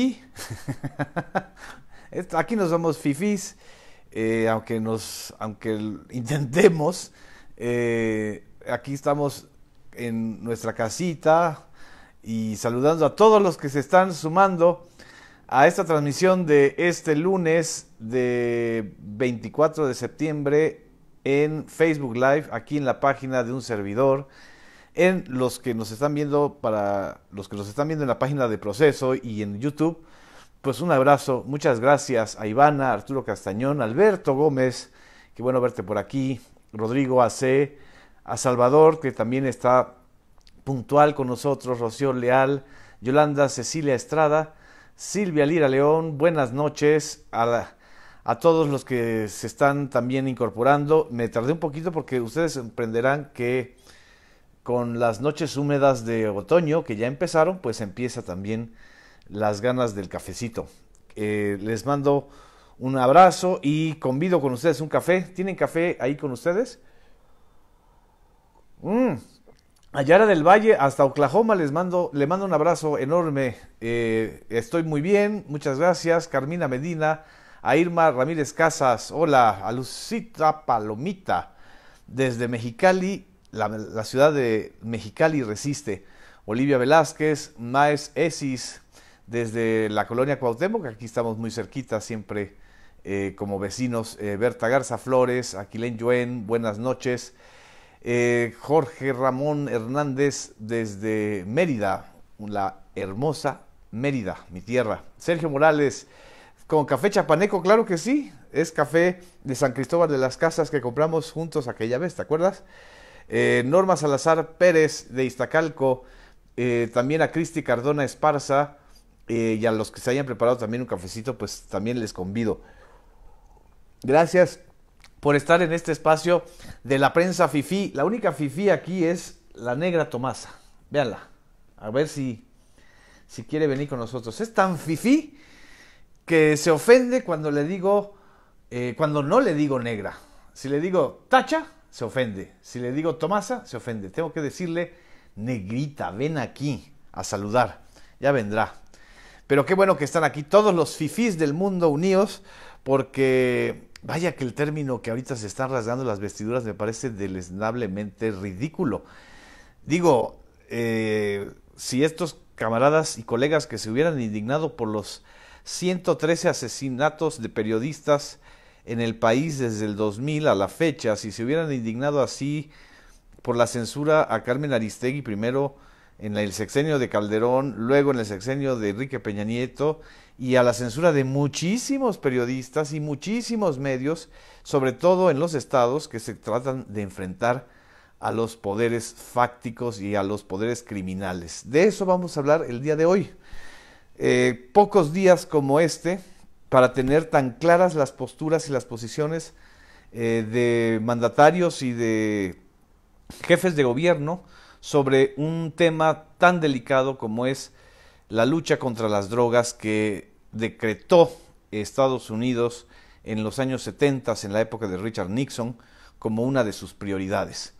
Aquí nos somos fifis, eh, aunque, nos, aunque intentemos. Eh, aquí estamos en nuestra casita y saludando a todos los que se están sumando a esta transmisión de este lunes de 24 de septiembre en Facebook Live, aquí en la página de un servidor en los que nos están viendo para los que nos están viendo en la página de Proceso y en YouTube, pues un abrazo, muchas gracias a Ivana, Arturo Castañón, Alberto Gómez, qué bueno verte por aquí, Rodrigo AC, a Salvador que también está puntual con nosotros, Rocío Leal, Yolanda Cecilia Estrada, Silvia Lira León, buenas noches a a todos los que se están también incorporando. Me tardé un poquito porque ustedes aprenderán que con las noches húmedas de otoño que ya empezaron, pues empieza también las ganas del cafecito. Eh, les mando un abrazo y convido con ustedes un café. ¿Tienen café ahí con ustedes? Allá mm. Ayara del Valle hasta Oklahoma les mando, le mando un abrazo enorme. Eh, estoy muy bien, muchas gracias. Carmina Medina, a Irma Ramírez Casas, hola, a Lucita Palomita, desde Mexicali, la, ciudad de Mexicali resiste. Olivia Velázquez, Maes Esis, desde la colonia Cuauhtémoc, aquí estamos muy cerquita siempre eh, como vecinos, eh, Berta Garza Flores, Aquilén Yuen, buenas noches, eh, Jorge Ramón Hernández desde Mérida, la hermosa Mérida, mi tierra, Sergio Morales, con café chapaneco, claro que sí, es café de San Cristóbal de las Casas que compramos juntos aquella vez, ¿te acuerdas? Eh, Norma Salazar Pérez de Iztacalco, eh, también a Cristi Cardona Esparza eh, y a los que se hayan preparado también un cafecito, pues también les convido. Gracias por estar en este espacio de la prensa FIFI. La única FIFI aquí es la negra Tomasa. Véanla. A ver si, si quiere venir con nosotros. Es tan FIFI que se ofende cuando le digo, cuando no le digo negra. Si le digo tacha, se ofende. Si le digo Tomasa, se ofende. Tengo que decirle, negrita, ven aquí a saludar. Ya vendrá. Pero qué bueno que están aquí todos los fifís del mundo unidos, porque vaya que el término que ahorita se están rasgando las vestiduras me parece deleznablemente ridículo. Digo, eh, si estos camaradas y colegas que se hubieran indignado por los 113 asesinatos de periodistas en el país desde el 2000 a la fecha, si se hubieran indignado así por la censura a Carmen Aristegui primero en el sexenio de Calderón, luego en el sexenio de Enrique Peña Nieto y a la censura de muchísimos periodistas y muchísimos medios, sobre todo en los estados que se tratan de enfrentar a los poderes fácticos y a los poderes criminales. De eso vamos a hablar el día de hoy. Eh, pocos días como este, para tener tan claras las posturas y las posiciones eh, de mandatarios y de jefes de gobierno sobre un tema tan delicado como es la lucha contra las drogas que decretó Estados Unidos en los años 70, en la época de Richard Nixon, como una de sus prioridades.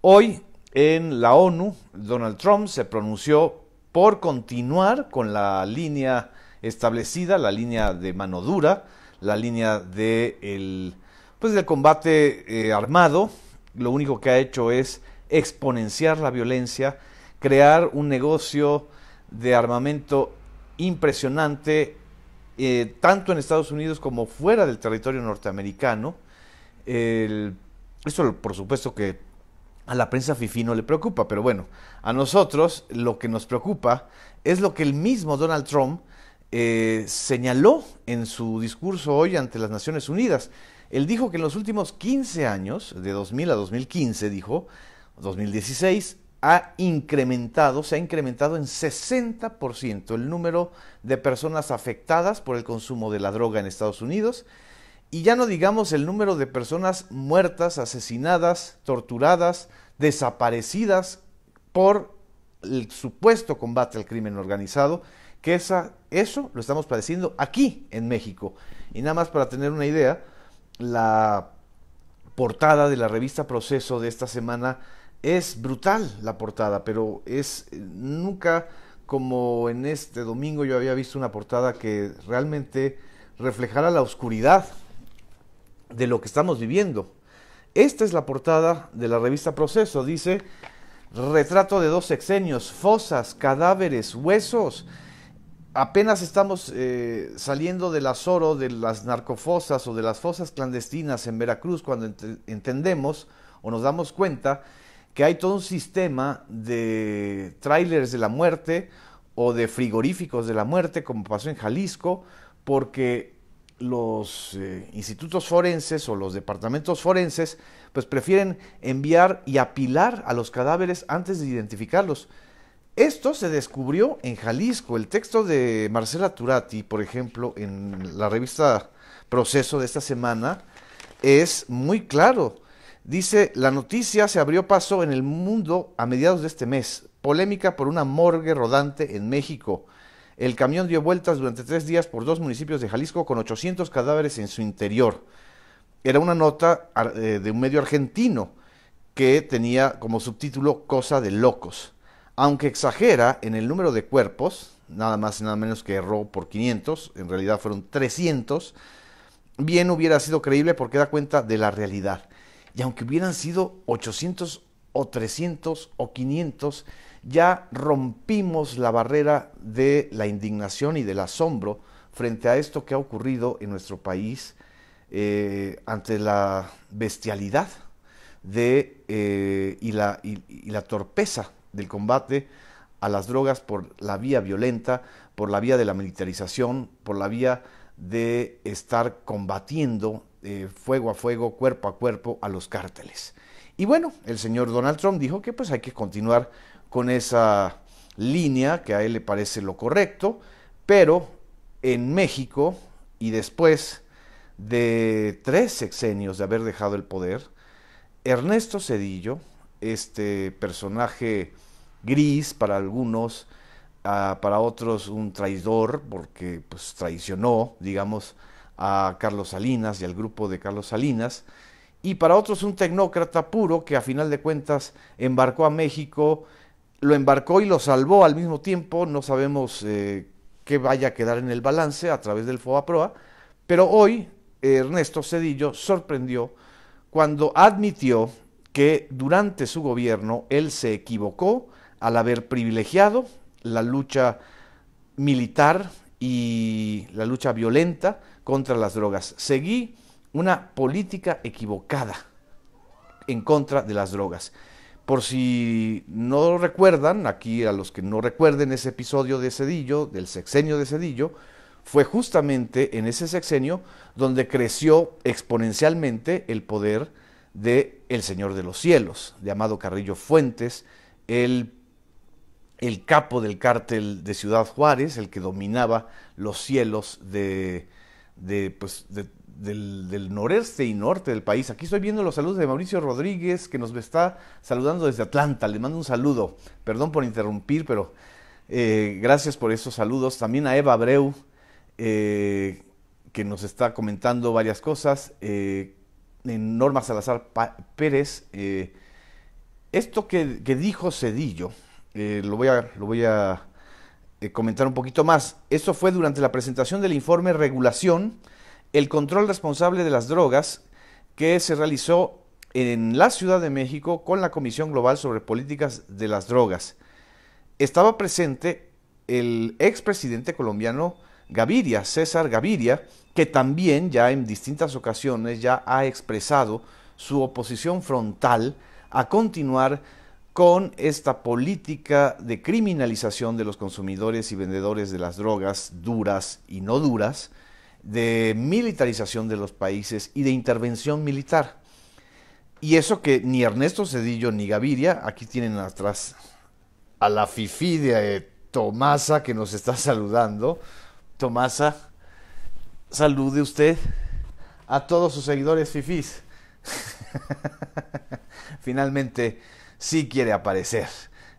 Hoy, en la ONU, Donald Trump se pronunció por continuar con la línea establecida, la línea de mano dura, la línea de el, pues del combate eh, armado, lo único que ha hecho es exponenciar la violencia, crear un negocio de armamento impresionante, eh, tanto en Estados Unidos como fuera del territorio norteamericano. El, esto, por supuesto, que a la prensa fifi no le preocupa, pero bueno, a nosotros lo que nos preocupa es lo que el mismo Donald Trump eh, señaló en su discurso hoy ante las Naciones Unidas. Él dijo que en los últimos 15 años, de 2000 a 2015, dijo, 2016, ha incrementado, se ha incrementado en 60% el número de personas afectadas por el consumo de la droga en Estados Unidos. Y ya no digamos el número de personas muertas, asesinadas, torturadas, desaparecidas por el supuesto combate al crimen organizado que esa, eso lo estamos padeciendo aquí en México. Y nada más para tener una idea, la portada de la revista Proceso de esta semana es brutal la portada, pero es eh, nunca como en este domingo yo había visto una portada que realmente reflejara la oscuridad de lo que estamos viviendo. Esta es la portada de la revista Proceso, dice retrato de dos sexenios, fosas, cadáveres, huesos, apenas estamos eh, saliendo del azoro de las narcofosas o de las fosas clandestinas en Veracruz cuando entendemos o nos damos cuenta que hay todo un sistema de trailers de la muerte o de frigoríficos de la muerte, como pasó en Jalisco, porque los eh, institutos forenses o los departamentos forenses pues prefieren enviar y apilar a los cadáveres antes de identificarlos. Esto se descubrió en Jalisco. El texto de Marcela Turati, por ejemplo, en la revista Proceso de esta semana, es muy claro. Dice, la noticia se abrió paso en el mundo a mediados de este mes. Polémica por una morgue rodante en México. El camión dio vueltas durante tres días por dos municipios de Jalisco con 800 cadáveres en su interior. Era una nota eh, de un medio argentino que tenía como subtítulo Cosa de Locos. Aunque exagera en el número de cuerpos, nada más y nada menos que erró por 500, en realidad fueron 300, bien hubiera sido creíble porque da cuenta de la realidad. Y aunque hubieran sido 800 o 300 o 500, ya rompimos la barrera de la indignación y del asombro frente a esto que ha ocurrido en nuestro país eh, ante la bestialidad eh, y la torpeza del combate a las drogas por la vía violenta, por la vía de la militarización, por la vía de estar combatiendo eh, fuego a fuego, cuerpo a cuerpo a los cárteles. Y bueno, el señor Donald Trump dijo que pues hay que continuar con esa línea que a él le parece lo correcto, pero en México y después de tres sexenios de haber dejado el poder, Ernesto Cedillo, este personaje gris para algunos, para otros un traidor, porque pues, traicionó, digamos, a Carlos Salinas y al grupo de Carlos Salinas, y para otros un tecnócrata puro que a final de cuentas embarcó a México, lo embarcó y lo salvó al mismo tiempo, no sabemos eh, qué vaya a quedar en el balance a través del proa pero hoy Ernesto Cedillo sorprendió cuando admitió que durante su gobierno él se equivocó al haber privilegiado la lucha militar y la lucha violenta contra las drogas. Seguí una política equivocada en contra de las drogas. Por si no recuerdan, aquí a los que no recuerden ese episodio de Cedillo, del sexenio de Cedillo, fue justamente en ese sexenio donde creció exponencialmente el poder de El Señor de los Cielos, de Amado Carrillo Fuentes, el, el capo del cártel de Ciudad Juárez, el que dominaba los cielos de, de, pues, del, del, noreste y norte del país. Aquí estoy viendo los saludos de Mauricio Rodríguez, que nos está saludando desde Atlanta. Le mando un saludo. Perdón por interrumpir, pero eh, gracias por esos saludos. También a Eva Abreu, eh, que nos está comentando varias cosas. Eh, Norma Salazar Pérez, eh, esto que, que, dijo Cedillo, eh, lo voy a, lo voy a eh, comentar un poquito más, esto fue durante la presentación del informe Regulación, el control responsable de las drogas, que se realizó en la Ciudad de México con la Comisión Global sobre Políticas de las Drogas. Estaba presente el expresidente colombiano Gaviria, César Gaviria, que también ya en distintas ocasiones ya ha expresado su oposición frontal a continuar con esta política de criminalización de los consumidores y vendedores de las drogas duras y no duras, de militarización de los países y de intervención militar. Y eso que ni Ernesto Cedillo ni Gaviria, aquí tienen atrás a la fifi de eh, Tomasa que nos está saludando, Tomasa, salude usted a todos sus seguidores fifís. Finalmente, sí quiere aparecer.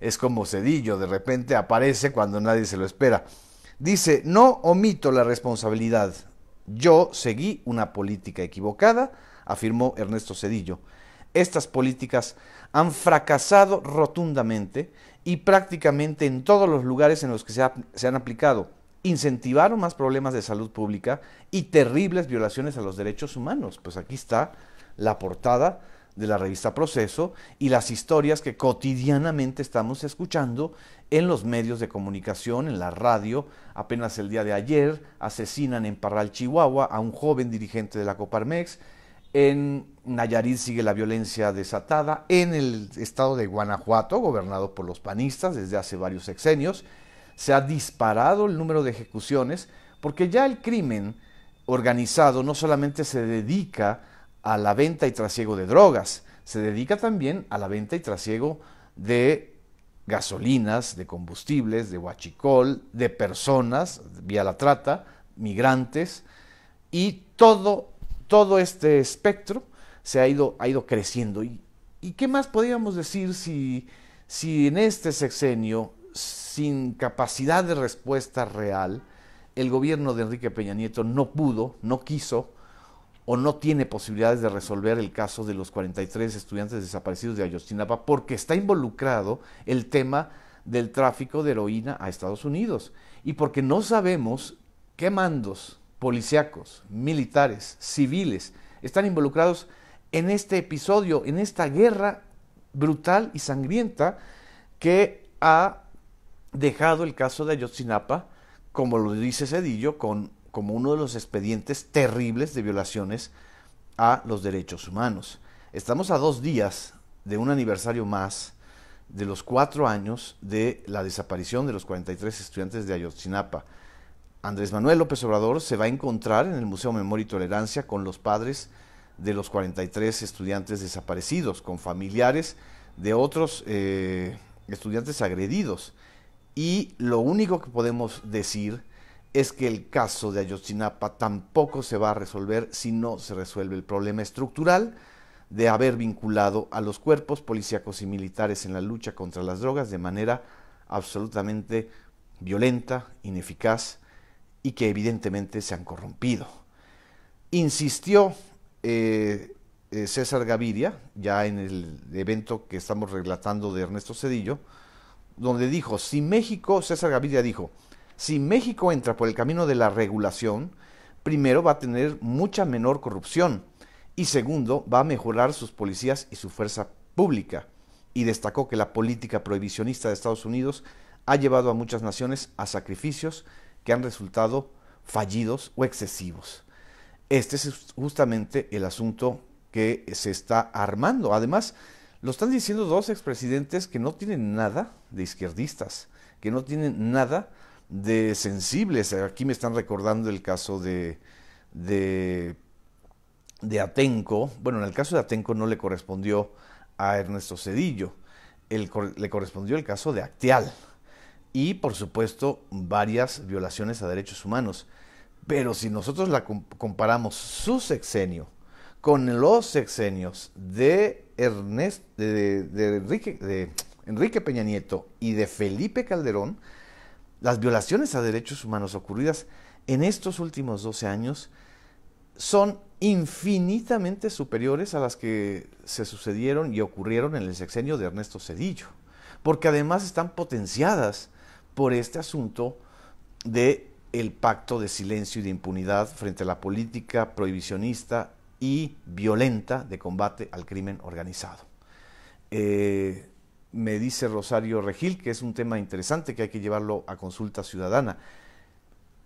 Es como Cedillo, de repente aparece cuando nadie se lo espera. Dice, no omito la responsabilidad. Yo seguí una política equivocada, afirmó Ernesto Cedillo. Estas políticas han fracasado rotundamente y prácticamente en todos los lugares en los que se han aplicado incentivaron más problemas de salud pública y terribles violaciones a los derechos humanos. Pues aquí está la portada de la revista Proceso y las historias que cotidianamente estamos escuchando en los medios de comunicación, en la radio. Apenas el día de ayer asesinan en Parral, Chihuahua, a un joven dirigente de la Coparmex. En Nayarit sigue la violencia desatada. En el estado de Guanajuato, gobernado por los panistas desde hace varios sexenios, se ha disparado el número de ejecuciones porque ya el crimen organizado no solamente se dedica a la venta y trasiego de drogas, se dedica también a la venta y trasiego de gasolinas, de combustibles, de huachicol, de personas, vía la trata, migrantes, y todo, todo este espectro se ha ido, ha ido creciendo. ¿Y, ¿Y, qué más podríamos decir si, si en este sexenio sin capacidad de respuesta real, el gobierno de Enrique Peña Nieto no pudo, no quiso o no tiene posibilidades de resolver el caso de los 43 estudiantes desaparecidos de Ayotzinapa porque está involucrado el tema del tráfico de heroína a Estados Unidos y porque no sabemos qué mandos policíacos, militares, civiles están involucrados en este episodio, en esta guerra brutal y sangrienta que ha dejado el caso de Ayotzinapa, como lo dice Cedillo, con, como uno de los expedientes terribles de violaciones a los derechos humanos. Estamos a dos días de un aniversario más de los cuatro años de la desaparición de los 43 estudiantes de Ayotzinapa. Andrés Manuel López Obrador se va a encontrar en el Museo Memoria y Tolerancia con los padres de los 43 estudiantes desaparecidos, con familiares de otros eh, estudiantes agredidos y lo único que podemos decir es que el caso de Ayotzinapa tampoco se va a resolver si no se resuelve el problema estructural de haber vinculado a los cuerpos policíacos y militares en la lucha contra las drogas de manera absolutamente violenta, ineficaz y que evidentemente se han corrompido. Insistió eh, eh, César Gaviria, ya en el evento que estamos relatando de Ernesto Cedillo, donde dijo, si México, César Gaviria dijo, si México entra por el camino de la regulación, primero va a tener mucha menor corrupción y segundo va a mejorar sus policías y su fuerza pública. Y destacó que la política prohibicionista de Estados Unidos ha llevado a muchas naciones a sacrificios que han resultado fallidos o excesivos. Este es justamente el asunto que se está armando. Además, lo están diciendo dos expresidentes que no tienen nada de izquierdistas, que no tienen nada de sensibles. Aquí me están recordando el caso de, de, de Atenco. Bueno, en el caso de Atenco no le correspondió a Ernesto Cedillo, le correspondió el caso de Actial y por supuesto varias violaciones a derechos humanos. Pero si nosotros la comparamos su sexenio con los sexenios de de, Enrique, Peña Nieto y de Felipe Calderón, las violaciones a derechos humanos ocurridas en estos últimos 12 años son infinitamente superiores a las que se sucedieron y ocurrieron en el sexenio de Ernesto Cedillo, porque además están potenciadas por este asunto de el pacto de silencio y de impunidad frente a la política prohibicionista y violenta de combate al crimen organizado. Eh, me dice Rosario Regil que es un tema interesante que hay que llevarlo a consulta ciudadana.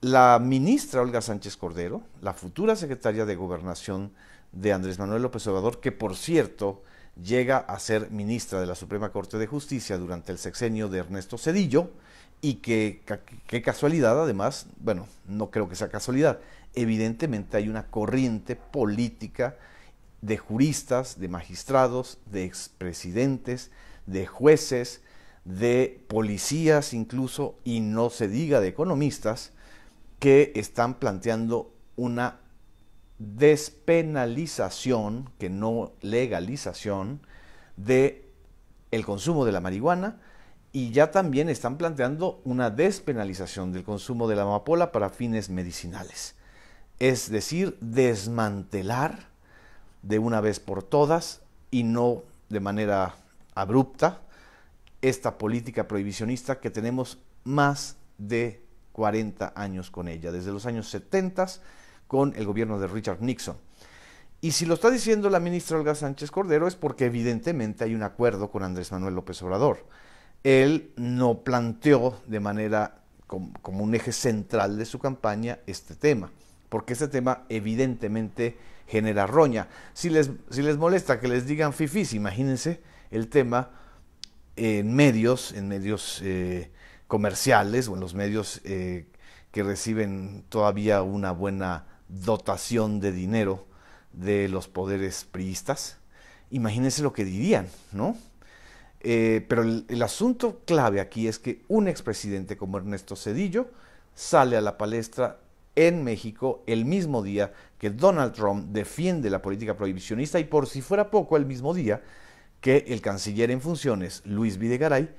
La ministra Olga Sánchez Cordero, la futura secretaria de Gobernación de Andrés Manuel López Obrador, que por cierto llega a ser ministra de la Suprema Corte de Justicia durante el sexenio de Ernesto Cedillo, y que, qué casualidad, además, bueno, no creo que sea casualidad. Evidentemente hay una corriente política de juristas, de magistrados, de expresidentes, de jueces, de policías incluso, y no se diga de economistas, que están planteando una despenalización, que no legalización, de el consumo de la marihuana y ya también están planteando una despenalización del consumo de la amapola para fines medicinales. Es decir, desmantelar de una vez por todas y no de manera abrupta esta política prohibicionista que tenemos más de 40 años con ella, desde los años 70 con el gobierno de Richard Nixon. Y si lo está diciendo la ministra Olga Sánchez Cordero es porque evidentemente hay un acuerdo con Andrés Manuel López Obrador él no planteó de manera como, un eje central de su campaña este tema, porque este tema evidentemente genera roña. Si les, molesta que les digan fifis, imagínense el tema en medios, en medios eh, comerciales o en los medios eh, que reciben todavía una buena dotación de dinero de los poderes priistas. Imagínense lo que dirían, ¿no? Eh, pero el, asunto clave aquí es que un expresidente como Ernesto Cedillo sale a la palestra en México el mismo día que Donald Trump defiende la política prohibicionista y por si fuera poco el mismo día que el canciller en funciones, Luis Videgaray,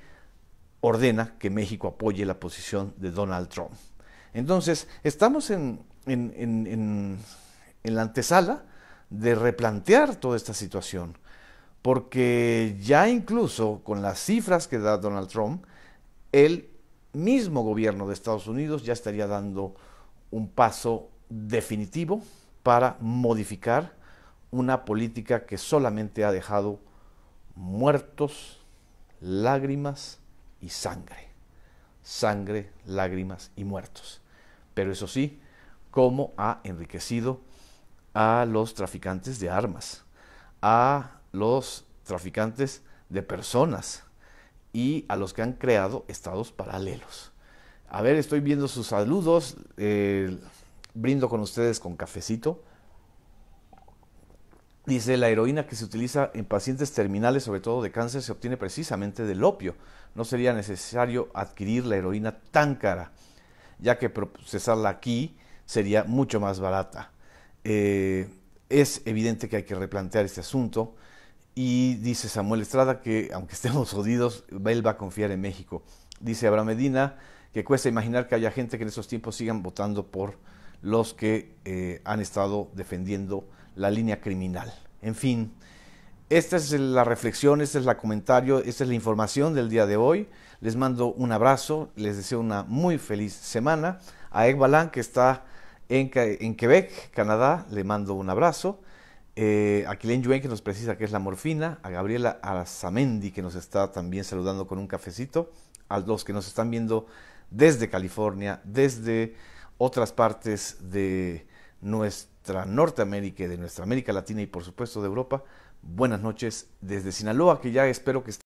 ordena que México apoye la posición de Donald Trump. Entonces, estamos en la antesala de replantear toda esta situación porque ya incluso con las cifras que da Donald Trump, el mismo gobierno de Estados Unidos ya estaría dando un paso definitivo para modificar una política que solamente ha dejado muertos, lágrimas y sangre. Sangre, lágrimas y muertos. Pero eso sí, cómo ha enriquecido a los traficantes de armas, a los traficantes de personas y a los que han creado estados paralelos. A ver, estoy viendo sus saludos, eh, brindo con ustedes con cafecito. Dice, la heroína que se utiliza en pacientes terminales, sobre todo de cáncer, se obtiene precisamente del opio. No sería necesario adquirir la heroína tan cara, ya que procesarla aquí sería mucho más barata. Eh, es evidente que hay que replantear este asunto. Y dice Samuel Estrada que, aunque estemos jodidos, él va a confiar en México. Dice Abraham Medina que cuesta imaginar que haya gente que en estos tiempos sigan votando por los que eh, han estado defendiendo la línea criminal. En fin, esta es la reflexión, este es el comentario, esta es la información del día de hoy. Les mando un abrazo, les deseo una muy feliz semana. A Egbalán, que está en, en Quebec, Canadá, le mando un abrazo. Eh, a Kilen Yuen, que nos precisa que es la morfina, a Gabriela Arazamendi, que nos está también saludando con un cafecito, a los que nos están viendo desde California, desde otras partes de nuestra Norteamérica, de nuestra América Latina y por supuesto de Europa. Buenas noches desde Sinaloa, que ya espero que esté